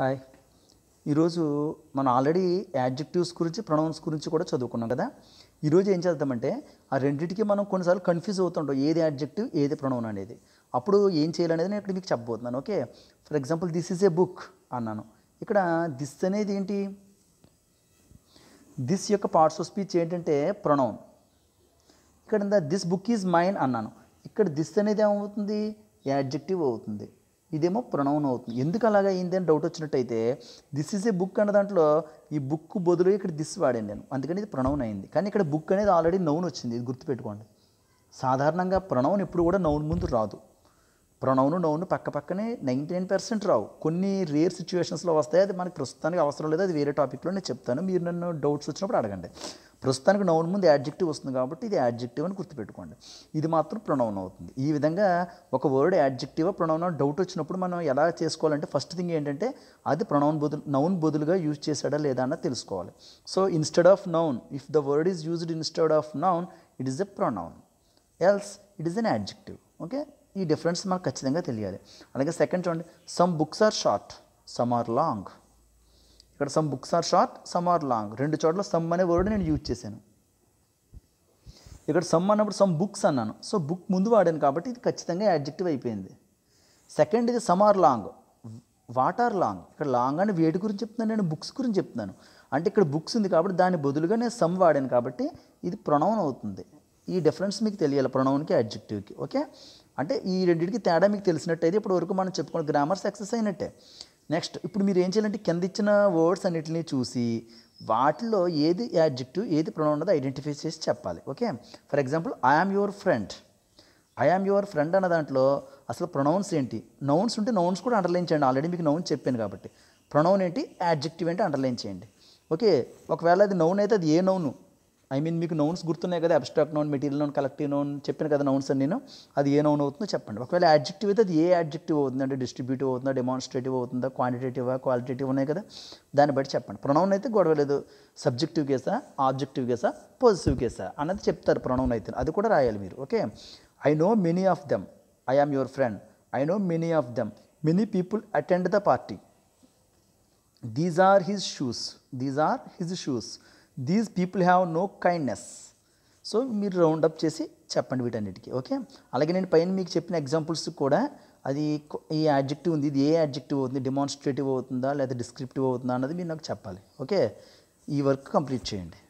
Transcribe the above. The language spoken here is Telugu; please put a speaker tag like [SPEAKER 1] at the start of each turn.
[SPEAKER 1] హాయ్ ఈరోజు మనం ఆల్రెడీ యాడ్జెక్టివ్స్ గురించి ప్రొనౌన్స్ గురించి కూడా చదువుకున్నాం కదా ఈరోజు ఏం చేద్దామంటే ఆ రెండింటికి మనం కొన్నిసార్లు కన్ఫ్యూజ్ అవుతుంటాం ఏది యాడ్జెక్టివ్ ఏది ప్రొనౌన్ అనేది అప్పుడు ఏం చేయాలనేది నేను ఇక్కడ మీకు చెప్పబోతున్నాను okay for example this is a book అన్నాను ఇక్కడ దిస్ అనేది ఏంటి దిస్ యొక్క పార్ట్స్ ఆఫ్ స్పీచ్ ఏంటంటే ప్రొనౌన్ ఇక్కడ దిస్ బుక్ ఈజ్ మైన్ అన్నాను ఇక్కడ దిస్ అనేది ఏమవుతుంది యాడ్జెక్టివ్ అవుతుంది ఇదేమో ప్రొనౌన్ అవుతుంది ఎందుకు అలాగా అయింది అని డౌట్ వచ్చినట్టయితే దిస్ ఈజ్ ఏ బుక్ అన్న దాంట్లో ఈ బుక్ బదులు ఇక్కడ దిస్ వాడాను నేను అందుకని ఇది ప్రొనౌన్ అయింది కానీ ఇక్కడ బుక్ అనేది ఆల్రెడీ నౌన్ వచ్చింది ఇది గుర్తుపెట్టుకోండి సాధారణంగా ప్రొనౌన్ ఎప్పుడు కూడా నౌన్ ముందు రాదు ప్రొనౌన్ నౌన్ పక్క పక్కనే నైంటీ నైన్ పర్సెంట్ రావు కొన్ని రేర్ సిచ్యువేషన్స్లో వస్తాయి అది మనకి ప్రస్తుతానికి అవసరం లేదు అది వేరే టాపిక్లో నేను చెప్తాను మీరు నన్ను డౌట్స్ వచ్చినప్పుడు అడగండి ప్రస్తుతానికి నౌన్ ముందు యాడ్జెక్టివ్ వస్తుంది కాబట్టి ఇది యాడ్జెక్టివ్ అని గుర్తుపెట్టుకోండి ఇది మాత్రం ప్రొనౌన్ అవుతుంది ఈ విధంగా ఒక వర్డ్ యాడ్జెక్టివ్ ప్రొనౌన్ డౌట్ వచ్చినప్పుడు మనం ఎలా చేసుకోవాలంటే ఫస్ట్ థింగ్ ఏంటంటే అది ప్రొనౌన్ బదులు నౌన్ బదులుగా యూజ్ చేశాడా లేదా అన్న తెలుసుకోవాలి so instead of noun if the word is used instead of noun it is a pronoun else it is an adjective okay ఈ డిఫరెన్స్ మనకు ఖచ్చితంగా తెలియాలి అలాగే సెకండ్ చూడండి some books are short some are long ఇక్కడ some books are short some are long రెండు చోట్ల సమ్ అనే వర్డ్ నేను యూజ్ చేశాను ఇక్కడ సమ్ అన్నప్పుడు సమ్ బుక్స్ అన్నాను సో బుక్ ముందు వాడాను కాబట్టి ఇది ఖచ్చితంగా యాడ్జెక్టివ్ అయిపోయింది సెకండ్ ఇది some are long what are long ఇక్కడ లాంగ్ అని వేటి గురించి చెప్తున్నాను నేను బుక్స్ గురించి చెప్తున్నాను అంటే ఇక్కడ బుక్స్ ఉంది కాబట్టి దాని బదులుగా నేను సమ్ వాడాను కాబట్టి ఇది ప్రొనౌన్ అవుతుంది ఈ డిఫరెన్స్ మీకు తెలియాలి ప్రొనౌన్కి యాడ్జెక్టివ్కి ఓకే అంటే ఈ రెండింటికి తేడా మీకు తెలిసినట్టయితే ఇప్పటివరకు మనం చెప్పుకున్న గ్రామర్స్ ఎక్సర్సైజ్ అయినట్టే నెక్స్ట్ ఇప్పుడు మీరు ఏం చేయాలంటే కింద ఇచ్చిన వర్డ్స్ అన్నిటిని చూసి వాటిలో ఏది యాడ్జెక్టివ్ ఏది ప్రొనౌన్ ఉన్నదో ఐడెంటిఫై చేసి చెప్పాలి okay for example I am your friend I am your friend అన్న దాంట్లో అసలు ప్రొనౌన్స్ ఏంటి నౌన్స్ ఉంటే నౌన్స్ కూడా అండర్లైన్ చేయండి ఆల్రెడీ మీకు నౌన్స్ చెప్పాను కాబట్టి ప్రొనౌన్ ఏంటి యాడ్జెక్టివ్ ఏంటి అండర్లైన్ చేయండి ఓకే ఒకవేళ అది నౌన్ అయితే అది ఏ నౌను ఐ మీన్ మీకు నౌన్స్ గుర్తున్నాయి కదా abstract noun material noun collective noun చెప్పిన కదా నౌన్స్ అని నేను అది ఏ నౌన్ అవుతుందో చెప్పండి ఒకవేళ యాడ్జెక్టివ్ అయితే అది ఏ యాడ్జెక్టివ్ అవుతుంది అంటే డిస్ట్రిబ్యూటివ్ అవుతుందా డెమాన్స్ట్రేటివ్ అవుతుందా క్వాంటిటేటివా క్వాలిటేటివ్ ఉన్నాయి కదా దాన్ని బట్టి చెప్పండి ప్రొనౌన్ అయితే గొడవ లేదు సబ్జెక్టివ్ కేసా ఆబ్జెక్టివ్ కేసా పాజిటివ్ కేసా అన్నది చెప్తారు ప్రొనౌన్ అయితే అది కూడా రాయాలి మీరు okay I know many of them I am your friend I know many of them many people attend the party these are his shoes these are his shoes these people have no kindness so మీరు రౌండ్ అప్ చేసి చెప్పండి వీటన్నిటికీ ఓకే అలాగే నేను పైన మీకు చెప్పిన ఎగ్జాంపుల్స్ కూడా అది ఈ యాడ్జెక్టివ్ ఉంది ఇది ఏ యాడ్జెక్టివ్ అవుతుంది డిమాన్స్ట్రేటివ్ అవుతుందా లేదా డిస్క్రిప్టివ్ అవుతుందా అన్నది మీరు నాకు చెప్పాలి ఓకే ఈ వర్క్ కంప్లీట్ చేయండి